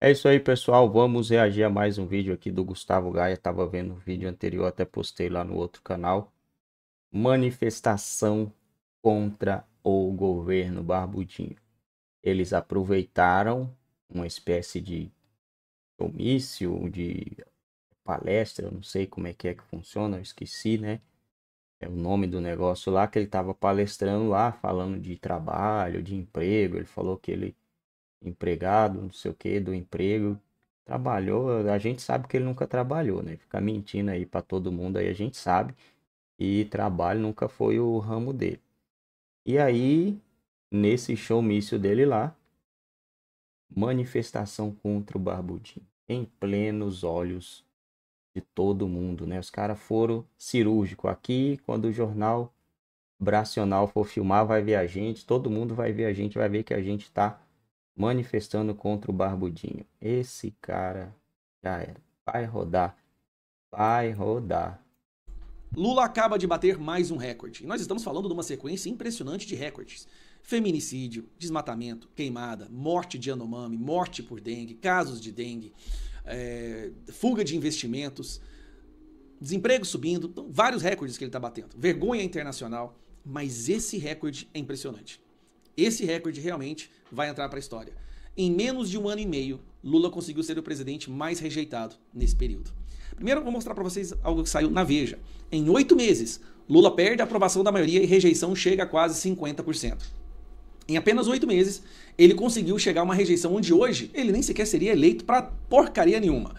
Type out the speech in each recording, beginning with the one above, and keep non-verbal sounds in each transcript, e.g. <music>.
É isso aí, pessoal. Vamos reagir a mais um vídeo aqui do Gustavo Gaia. Tava vendo o vídeo anterior, até postei lá no outro canal. Manifestação contra o governo barbudinho. Eles aproveitaram uma espécie de comício, de palestra, eu não sei como é que é que funciona, eu esqueci, né? É o nome do negócio lá que ele estava palestrando lá, falando de trabalho, de emprego. Ele falou que ele empregado, não sei o que, do emprego. Trabalhou, a gente sabe que ele nunca trabalhou, né? Ficar mentindo aí para todo mundo aí, a gente sabe. E trabalho nunca foi o ramo dele. E aí, nesse showmício dele lá, manifestação contra o Barbudinho, em plenos olhos de todo mundo, né? Os caras foram cirúrgico aqui, quando o jornal Bracional for filmar, vai ver a gente, todo mundo vai ver a gente, vai ver que a gente tá manifestando contra o Barbudinho. Esse cara já era. Vai rodar. Vai rodar. Lula acaba de bater mais um recorde. E nós estamos falando de uma sequência impressionante de recordes. Feminicídio, desmatamento, queimada, morte de Anomami, morte por dengue, casos de dengue, é, fuga de investimentos, desemprego subindo. Então, vários recordes que ele está batendo. Vergonha internacional. Mas esse recorde é impressionante. Esse recorde realmente vai entrar para a história. Em menos de um ano e meio, Lula conseguiu ser o presidente mais rejeitado nesse período. Primeiro, vou mostrar para vocês algo que saiu na Veja. Em oito meses, Lula perde a aprovação da maioria e rejeição chega a quase 50%. Em apenas oito meses, ele conseguiu chegar a uma rejeição onde hoje ele nem sequer seria eleito para porcaria nenhuma.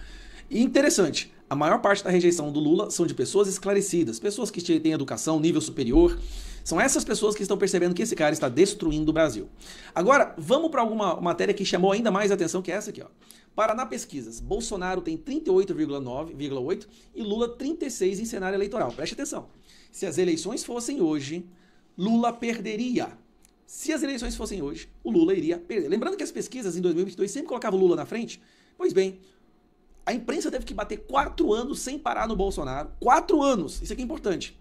E interessante, a maior parte da rejeição do Lula são de pessoas esclarecidas, pessoas que têm educação, nível superior, são essas pessoas que estão percebendo que esse cara está destruindo o Brasil. Agora, vamos para alguma matéria que chamou ainda mais atenção que é essa aqui, ó. Paraná Pesquisas. Bolsonaro tem 38,9,8 e Lula 36 em cenário eleitoral. Preste atenção. Se as eleições fossem hoje, Lula perderia. Se as eleições fossem hoje, o Lula iria perder. Lembrando que as pesquisas em 2022 sempre colocavam o Lula na frente. Pois bem, a imprensa teve que bater quatro anos sem parar no Bolsonaro. Quatro anos. Isso aqui é importante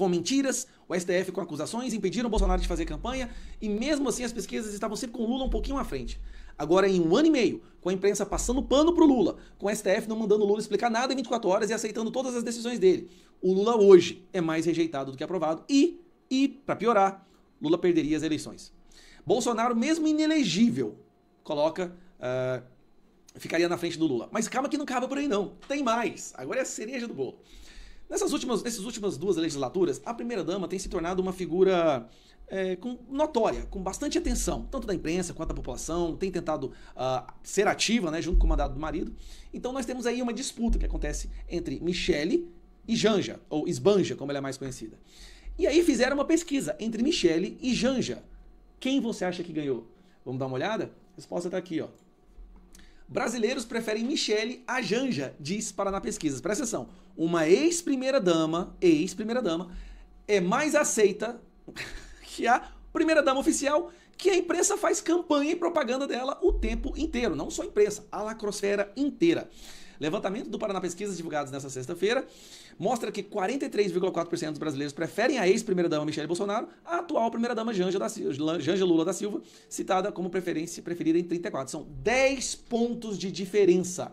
com mentiras, o STF com acusações, impediram o Bolsonaro de fazer campanha e mesmo assim as pesquisas estavam sempre com o Lula um pouquinho à frente. Agora, em um ano e meio, com a imprensa passando pano pro Lula, com o STF não mandando o Lula explicar nada em 24 horas e aceitando todas as decisões dele, o Lula hoje é mais rejeitado do que aprovado e, e para piorar, Lula perderia as eleições. Bolsonaro, mesmo inelegível, coloca. Uh, ficaria na frente do Lula. Mas calma que não acaba por aí, não. Tem mais. Agora é a cereja do bolo. Nessas últimas, nessas últimas duas legislaturas, a primeira-dama tem se tornado uma figura é, com, notória, com bastante atenção, tanto da imprensa quanto da população, tem tentado uh, ser ativa, né, junto com o mandato do marido. Então nós temos aí uma disputa que acontece entre Michele e Janja, ou Esbanja, como ela é mais conhecida. E aí fizeram uma pesquisa entre Michele e Janja. Quem você acha que ganhou? Vamos dar uma olhada? A resposta está aqui, ó. Brasileiros preferem Michele a Janja, diz Paraná Pesquisas. Presta atenção. Uma ex-primeira-dama, ex-primeira-dama, é mais aceita <laughs> que a primeira-dama oficial, que a imprensa faz campanha e propaganda dela o tempo inteiro. Não só a imprensa, a lacrosfera inteira. Levantamento do Paraná Pesquisas, divulgados nesta sexta-feira, mostra que 43,4% dos brasileiros preferem a ex-primeira-dama Michelle Bolsonaro à atual primeira-dama Janja, Janja Lula da Silva, citada como preferência preferida em 34. São 10 pontos de diferença.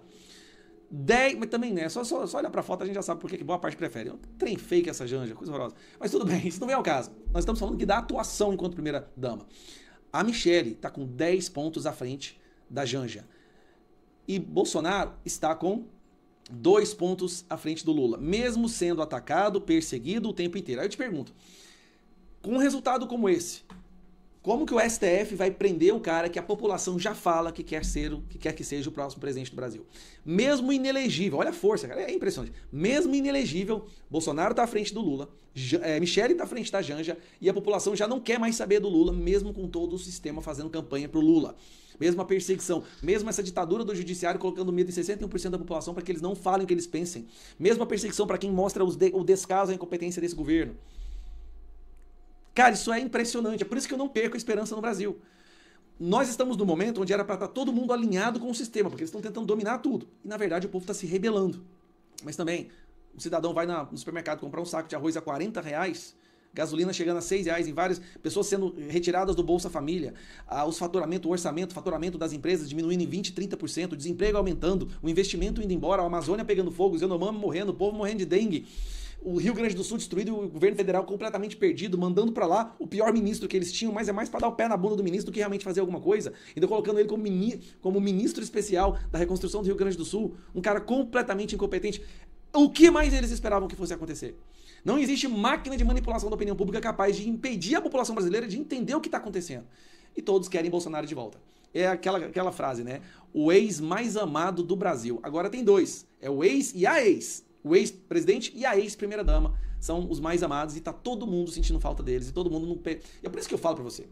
10, mas também, né? Só, só, só olhar pra foto a gente já sabe por que boa parte prefere. É trem fake essa Janja, coisa horrorosa. Mas tudo bem, isso não é o caso. Nós estamos falando que da atuação enquanto primeira dama. A Michelle tá com 10 pontos à frente da Janja e Bolsonaro está com dois pontos à frente do Lula, mesmo sendo atacado, perseguido o tempo inteiro. Aí eu te pergunto, com um resultado como esse, como que o STF vai prender o cara que a população já fala que quer ser o que quer que seja o próximo presidente do Brasil? Mesmo inelegível, olha a força, cara, é impressionante. Mesmo inelegível, Bolsonaro está à frente do Lula, é, Michele está à frente da Janja e a população já não quer mais saber do Lula, mesmo com todo o sistema fazendo campanha pro Lula. Mesmo a perseguição, mesmo essa ditadura do judiciário colocando medo em 61% da população para que eles não falem o que eles pensem. Mesmo a perseguição para quem mostra de, o descaso e a incompetência desse governo. Cara, isso é impressionante. É por isso que eu não perco a esperança no Brasil. Nós estamos no momento onde era para estar tá todo mundo alinhado com o sistema, porque eles estão tentando dominar tudo. E na verdade o povo está se rebelando. Mas também, o cidadão vai na, no supermercado comprar um saco de arroz a 40 reais, gasolina chegando a 6 reais em várias pessoas sendo retiradas do Bolsa Família, ah, os faturamento, o orçamento, faturamento das empresas diminuindo em 20, 30%, o desemprego aumentando, o investimento indo embora, a Amazônia pegando fogo, os Zenomami morrendo, o povo morrendo de dengue o Rio Grande do Sul destruído, o governo federal completamente perdido, mandando para lá o pior ministro que eles tinham, mas é mais para dar o pé na bunda do ministro do que realmente fazer alguma coisa. Então colocando ele como, mini, como ministro especial da reconstrução do Rio Grande do Sul, um cara completamente incompetente. O que mais eles esperavam que fosse acontecer? Não existe máquina de manipulação da opinião pública capaz de impedir a população brasileira de entender o que está acontecendo. E todos querem Bolsonaro de volta. É aquela, aquela frase, né? O ex mais amado do Brasil. Agora tem dois: é o ex e a ex o ex-presidente e a ex-primeira-dama são os mais amados e tá todo mundo sentindo falta deles e todo mundo no pé. E é por isso que eu falo para você.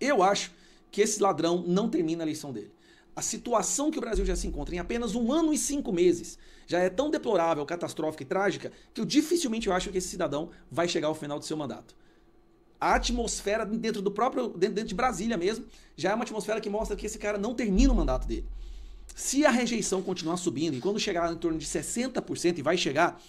Eu acho que esse ladrão não termina a lição dele. A situação que o Brasil já se encontra em apenas um ano e cinco meses já é tão deplorável, catastrófica e trágica que eu dificilmente acho que esse cidadão vai chegar ao final do seu mandato. A atmosfera dentro do próprio dentro de Brasília mesmo já é uma atmosfera que mostra que esse cara não termina o mandato dele. Se a rejeição continuar subindo e quando chegar em torno de 60% e vai chegar,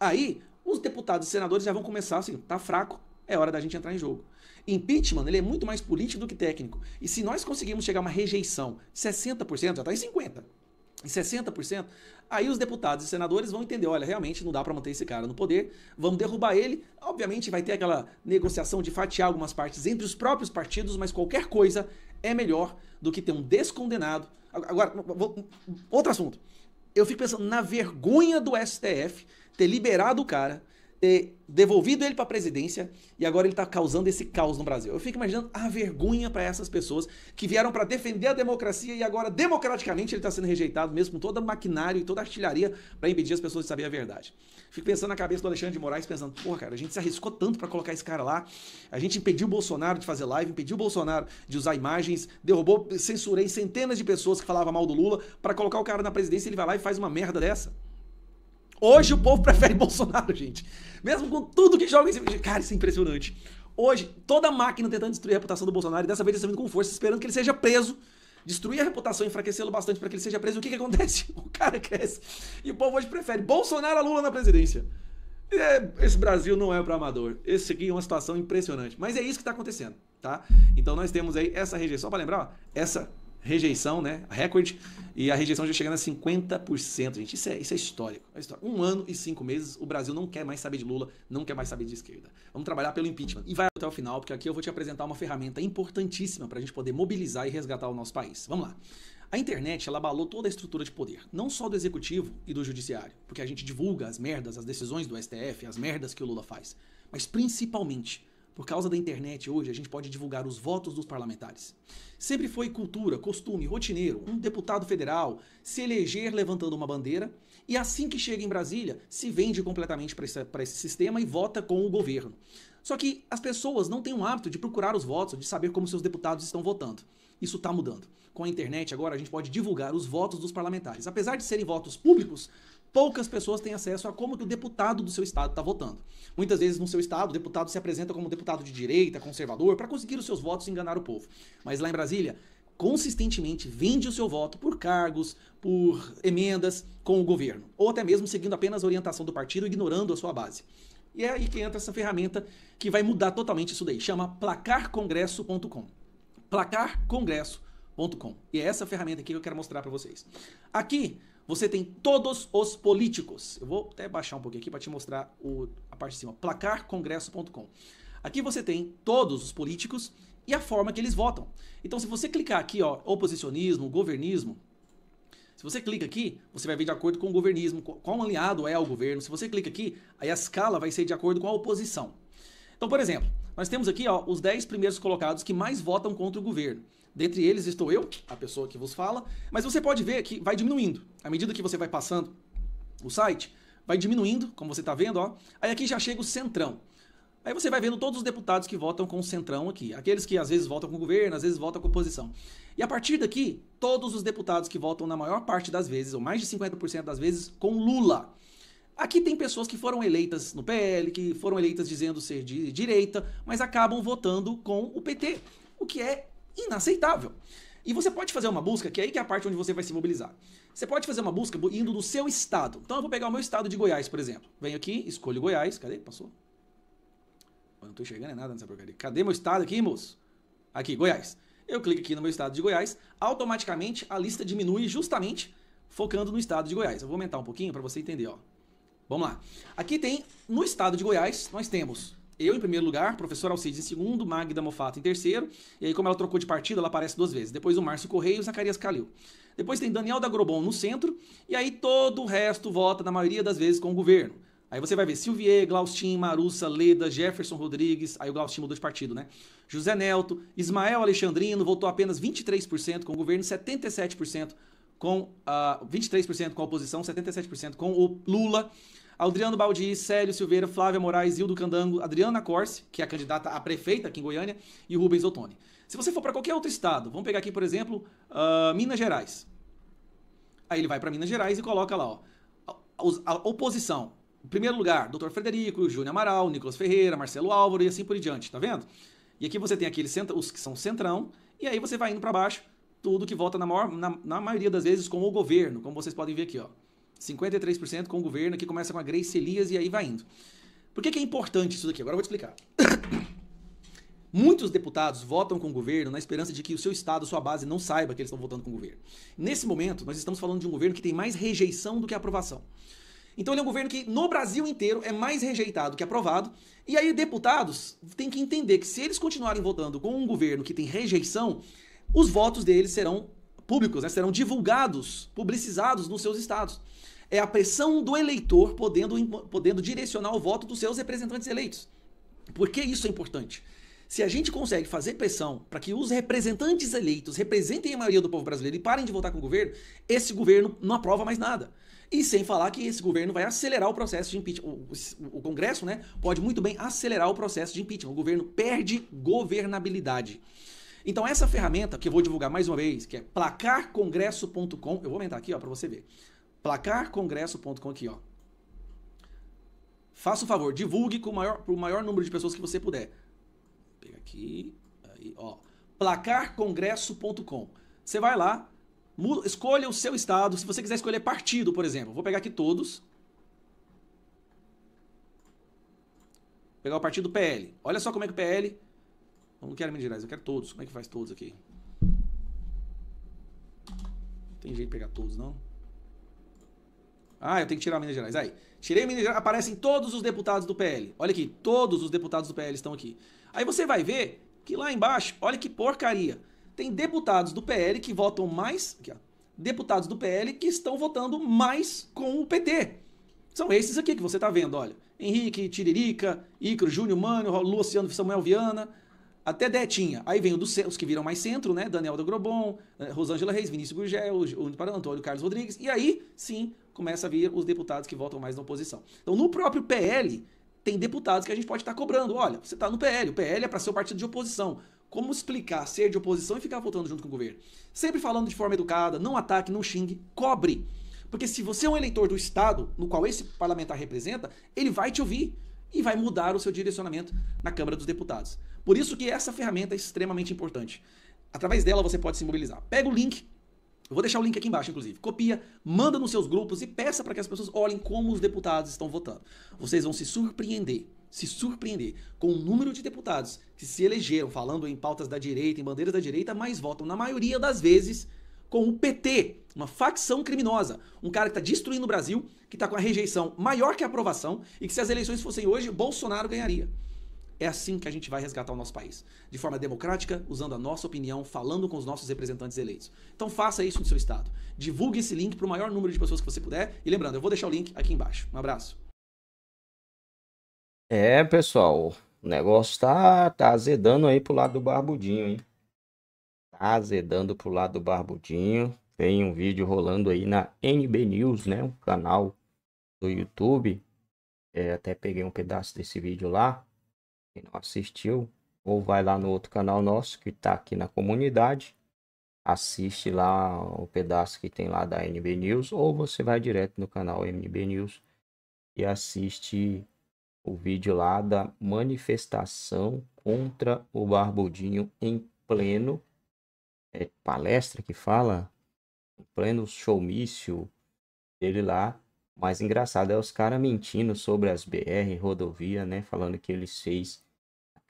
aí os deputados e senadores já vão começar assim, tá fraco, é hora da gente entrar em jogo. Impeachment, ele é muito mais político do que técnico. E se nós conseguirmos chegar a uma rejeição 60%, já tá em 50 em 60%, aí os deputados e senadores vão entender, olha, realmente não dá para manter esse cara no poder, vamos derrubar ele. Obviamente vai ter aquela negociação de fatiar algumas partes entre os próprios partidos, mas qualquer coisa é melhor do que ter um descondenado Agora, vou, outro assunto. Eu fico pensando na vergonha do STF ter liberado o cara ter devolvido ele para a presidência e agora ele está causando esse caos no Brasil. Eu fico imaginando a vergonha para essas pessoas que vieram para defender a democracia e agora, democraticamente, ele está sendo rejeitado, mesmo com todo o maquinário e toda a artilharia para impedir as pessoas de saber a verdade. Fico pensando na cabeça do Alexandre de Moraes, pensando, porra, cara, a gente se arriscou tanto para colocar esse cara lá, a gente impediu o Bolsonaro de fazer live, impediu o Bolsonaro de usar imagens, derrubou, censurei centenas de pessoas que falavam mal do Lula para colocar o cara na presidência e ele vai lá e faz uma merda dessa. Hoje o povo <laughs> prefere Bolsonaro, gente. Mesmo com tudo que joga em cima. Cara, isso é impressionante. Hoje, toda máquina tentando destruir a reputação do Bolsonaro, e dessa vez eles estão vindo com força, esperando que ele seja preso. Destruir a reputação, enfraquecê-lo bastante para que ele seja preso. E o que, que acontece? <laughs> O cara cresce. E o povo hoje prefere Bolsonaro a Lula na presidência. É, esse Brasil não é para amador. Esse aqui é uma situação impressionante. Mas é isso que está acontecendo, tá? Então nós temos aí essa rejeição. Só para lembrar, ó, essa rejeição, né? Recorde. E a rejeição já chegando a 50%, gente. Isso é, isso é histórico, é histórico. Um ano e cinco meses, o Brasil não quer mais saber de Lula, não quer mais saber de esquerda. Vamos trabalhar pelo impeachment. E vai até o final, porque aqui eu vou te apresentar uma ferramenta importantíssima para a gente poder mobilizar e resgatar o nosso país. Vamos lá. A internet ela abalou toda a estrutura de poder, não só do executivo e do judiciário, porque a gente divulga as merdas, as decisões do STF, as merdas que o Lula faz, mas principalmente por causa da internet hoje, a gente pode divulgar os votos dos parlamentares. Sempre foi cultura, costume, rotineiro, um deputado federal se eleger levantando uma bandeira e assim que chega em Brasília, se vende completamente para esse, esse sistema e vota com o governo. Só que as pessoas não têm o hábito de procurar os votos, de saber como seus deputados estão votando. Isso está mudando. Com a internet agora a gente pode divulgar os votos dos parlamentares. Apesar de serem votos públicos, poucas pessoas têm acesso a como que o deputado do seu estado está votando. Muitas vezes no seu estado, o deputado se apresenta como deputado de direita, conservador, para conseguir os seus votos e enganar o povo. Mas lá em Brasília, consistentemente vende o seu voto por cargos, por emendas com o governo, ou até mesmo seguindo apenas a orientação do partido, ignorando a sua base. E é aí que entra essa ferramenta que vai mudar totalmente isso daí. Chama placarcongresso.com. Placarcongresso.com. E é essa ferramenta aqui que eu quero mostrar para vocês. Aqui você tem todos os políticos. Eu vou até baixar um pouquinho aqui para te mostrar o, a parte de cima, placarcongresso.com. Aqui você tem todos os políticos e a forma que eles votam. Então, se você clicar aqui, ó, oposicionismo, governismo, se você clica aqui, você vai ver de acordo com o governismo, qual aliado é ao governo. Se você clica aqui, aí a escala vai ser de acordo com a oposição. Então, por exemplo, nós temos aqui ó, os 10 primeiros colocados que mais votam contra o governo. Dentre eles estou eu, a pessoa que vos fala, mas você pode ver que vai diminuindo. À medida que você vai passando o site, vai diminuindo, como você está vendo, ó. Aí aqui já chega o centrão. Aí você vai vendo todos os deputados que votam com o centrão aqui. Aqueles que às vezes votam com o governo, às vezes votam com a oposição. E a partir daqui, todos os deputados que votam na maior parte das vezes, ou mais de 50% das vezes, com Lula. Aqui tem pessoas que foram eleitas no PL, que foram eleitas dizendo ser de direita, mas acabam votando com o PT, o que é inaceitável. E você pode fazer uma busca, que é aí que é a parte onde você vai se mobilizar. Você pode fazer uma busca indo do seu estado. Então eu vou pegar o meu estado de Goiás, por exemplo. Venho aqui, escolho Goiás. Cadê? Passou? Eu não estou enxergando nada nessa porcaria. Cadê meu estado aqui, moço? Aqui, Goiás. Eu clico aqui no meu estado de Goiás. Automaticamente a lista diminui justamente focando no estado de Goiás. Eu vou aumentar um pouquinho para você entender, ó. Vamos lá. Aqui tem, no estado de Goiás, nós temos eu em primeiro lugar, professor Alcides em segundo, Magda Mofato em terceiro, e aí como ela trocou de partido, ela aparece duas vezes. Depois o Márcio Correia e o Zacarias Calil. Depois tem Daniel da Grobon no centro, e aí todo o resto vota, na maioria das vezes, com o governo. Aí você vai ver Silvier, Glaustin, Marussa, Leda, Jefferson Rodrigues, aí o Glaustin mudou de partido, né? José Nelto, Ismael Alexandrino votou apenas 23% com o governo, 77% com uh, 23% com a oposição, 77% com o Lula. Adriano Baldi, Célio Silveira, Flávia Moraes, Hildo Candango, Adriana Corse, que é a candidata a prefeita aqui em Goiânia, e Rubens Ottoni. Se você for para qualquer outro estado, vamos pegar aqui, por exemplo, uh, Minas Gerais. Aí ele vai para Minas Gerais e coloca lá, ó, a, oposição. Em primeiro lugar, Dr. Frederico, Júnior Amaral, Nicolas Ferreira, Marcelo Álvaro e assim por diante, tá vendo? E aqui você tem aqueles os que são centrão, e aí você vai indo para baixo, tudo que vota na, maior, na, na maioria das vezes com o governo, como vocês podem ver aqui, ó. 53% com o governo, que começa com a Grace Elias e aí vai indo. Por que, que é importante isso daqui? Agora eu vou te explicar. <coughs> Muitos deputados votam com o governo na esperança de que o seu Estado, sua base, não saiba que eles estão votando com o governo. Nesse momento, nós estamos falando de um governo que tem mais rejeição do que aprovação. Então ele é um governo que no Brasil inteiro é mais rejeitado que aprovado. E aí deputados têm que entender que se eles continuarem votando com um governo que tem rejeição, os votos deles serão públicos, né, serão divulgados, publicizados nos seus estados. É a pressão do eleitor podendo, podendo direcionar o voto dos seus representantes eleitos. Por que isso é importante? Se a gente consegue fazer pressão para que os representantes eleitos representem a maioria do povo brasileiro e parem de votar com o governo, esse governo não aprova mais nada. E sem falar que esse governo vai acelerar o processo de impeachment. O, o, o, Congresso né, pode muito bem acelerar o processo de impeachment. O governo perde governabilidade. Então essa ferramenta que eu vou divulgar mais uma vez, que é placarcongresso.com, eu vou aumentar aqui, ó, para você ver. placarcongresso.com aqui, ó. Faça o favor, divulgue para o maior, maior número de pessoas que você puder. pegar aqui, aí, ó. placarcongresso.com. Você vai lá, escolha o seu estado, se você quiser escolher partido, por exemplo. Vou pegar aqui todos. Vou pegar o partido PL. Olha só como é que o PL eu não quero Minas Gerais, eu quero todos. Como é que faz todos aqui? Não tem jeito de pegar todos, não? Ah, eu tenho que tirar Minas Gerais. Aí, tirei Minas Gerais, aparecem todos os deputados do PL. Olha aqui, todos os deputados do PL estão aqui. Aí você vai ver que lá embaixo, olha que porcaria. Tem deputados do PL que votam mais. Aqui, ó, deputados do PL que estão votando mais com o PT. São esses aqui que você está vendo, olha. Henrique, Tiririca, Icro, Júnior Mano, Luciano Samuel Viana até Detinha. Aí vem os que viram mais centro, né? Daniel da Grobon, eh, Rosângela Reis, Vinícius Gurgel, Antônio Carlos Rodrigues. E aí, sim, começa a vir os deputados que votam mais na oposição. Então, no próprio PL, tem deputados que a gente pode estar tá cobrando. Olha, você está no PL, o PL é para ser o partido de oposição. Como explicar ser de oposição e ficar votando junto com o governo? Sempre falando de forma educada, não ataque, não xingue, cobre. Porque se você é um eleitor do Estado, no qual esse parlamentar representa, ele vai te ouvir e vai mudar o seu direcionamento na Câmara dos Deputados. Por isso que essa ferramenta é extremamente importante. Através dela você pode se mobilizar. Pega o link, eu vou deixar o link aqui embaixo, inclusive. Copia, manda nos seus grupos e peça para que as pessoas olhem como os deputados estão votando. Vocês vão se surpreender, se surpreender com o número de deputados que se elegeram falando em pautas da direita, em bandeiras da direita, mas votam na maioria das vezes com o PT, uma facção criminosa, um cara que está destruindo o Brasil, que está com a rejeição maior que a aprovação e que se as eleições fossem hoje, Bolsonaro ganharia. É assim que a gente vai resgatar o nosso país. De forma democrática, usando a nossa opinião, falando com os nossos representantes eleitos. Então faça isso no seu estado. Divulgue esse link para o maior número de pessoas que você puder. E lembrando, eu vou deixar o link aqui embaixo. Um abraço. É, pessoal, o negócio tá, tá azedando aí pro lado do barbudinho, hein? azedando pro lado do barbudinho. Tem um vídeo rolando aí na NB News, né? Um canal do YouTube. É, até peguei um pedaço desse vídeo lá. Quem não assistiu, ou vai lá no outro canal nosso que tá aqui na comunidade. Assiste lá o pedaço que tem lá da NB News, ou você vai direto no canal NB News e assiste o vídeo lá da manifestação contra o Barbudinho em pleno é, palestra que fala, em pleno showmício dele lá. Mais engraçado é os caras mentindo sobre as BR, rodovia, né? Falando que eles fez.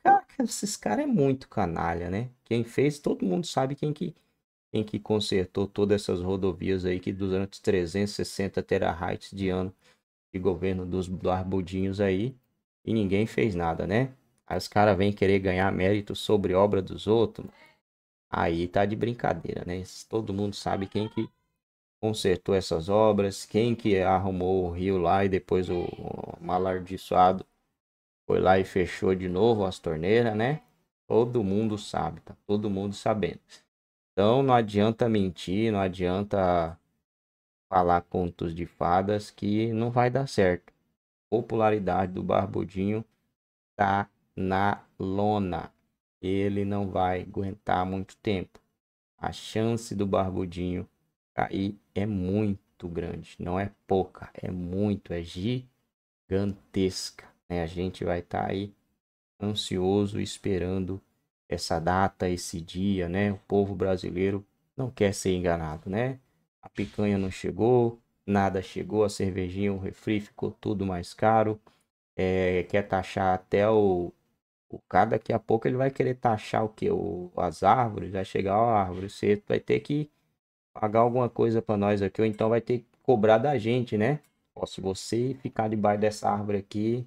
Caraca, esses caras é muito canalha, né? Quem fez, todo mundo sabe quem que, quem que consertou todas essas rodovias aí que durante 360 terabytes de ano de governo dos barbudinhos aí e ninguém fez nada, né? Aí os caras vêm querer ganhar mérito sobre obra dos outros. Mano. Aí tá de brincadeira, né? Todo mundo sabe quem que consertou essas obras, quem que arrumou o rio lá e depois o malardiçoado foi lá e fechou de novo as torneiras, né? Todo mundo sabe, tá todo mundo sabendo. Então não adianta mentir, não adianta falar contos de fadas que não vai dar certo. Popularidade do Barbudinho tá na lona ele não vai aguentar muito tempo. A chance do barbudinho cair é muito grande, não é pouca, é muito, é gigantesca. Né? A gente vai estar tá aí ansioso esperando essa data, esse dia, né? O povo brasileiro não quer ser enganado, né? A picanha não chegou, nada chegou, a cervejinha, o refri ficou tudo mais caro. É, quer taxar até o, o cara daqui a pouco ele vai querer taxar o que? O, as árvores, vai chegar a árvore, você vai ter que pagar alguma coisa para nós aqui, ou então vai ter que cobrar da gente, né? Ó, se você ficar debaixo dessa árvore aqui,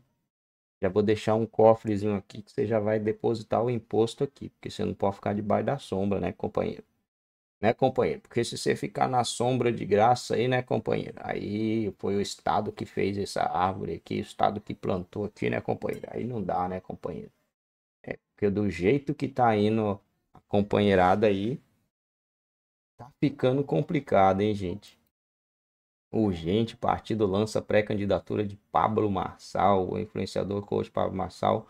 já vou deixar um cofrezinho aqui que você já vai depositar o imposto aqui, porque você não pode ficar debaixo da sombra, né, companheiro? Né, companheiro? Porque se você ficar na sombra de graça aí, né, companheiro? Aí foi o Estado que fez essa árvore aqui, o Estado que plantou aqui, né, companheiro? Aí não dá, né, companheiro? Porque do jeito que tá indo a companheirada aí, tá ficando complicado, hein, gente? Urgente, partido lança pré-candidatura de Pablo Marçal. O influenciador coach Pablo Marçal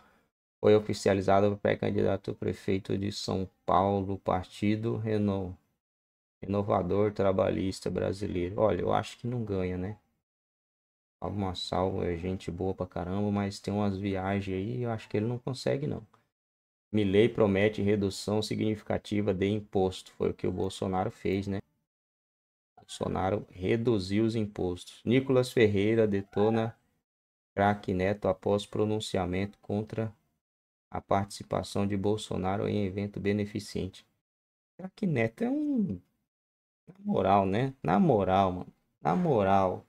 foi oficializado pré-candidato prefeito de São Paulo, partido Renault. Renovador trabalhista brasileiro. Olha, eu acho que não ganha, né? Pablo Marçal é gente boa pra caramba, mas tem umas viagens aí, eu acho que ele não consegue não. Milley promete redução significativa de imposto. Foi o que o Bolsonaro fez, né? Bolsonaro reduziu os impostos. Nicolas Ferreira detona craque Neto após pronunciamento contra a participação de Bolsonaro em evento beneficente. Craque Neto é um. Na moral, né? Na moral, mano. Na moral.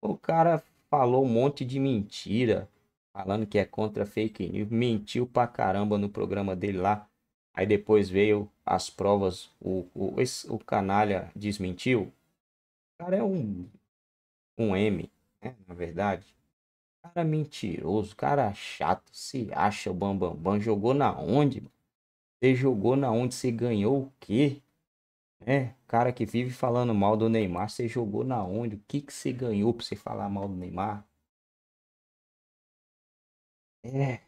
O cara falou um monte de mentira falando que é contra fake news, mentiu pra caramba no programa dele lá. Aí depois veio as provas, o, o, o canalha desmentiu. O cara é um, um M, né? na verdade. Cara é mentiroso, cara é chato, se acha o Bambambam. Bam, bam. Jogou na onde? Você jogou na onde? Você ganhou o quê? É, cara que vive falando mal do Neymar, você jogou na onde? O que, que você ganhou pra você falar mal do Neymar? ええ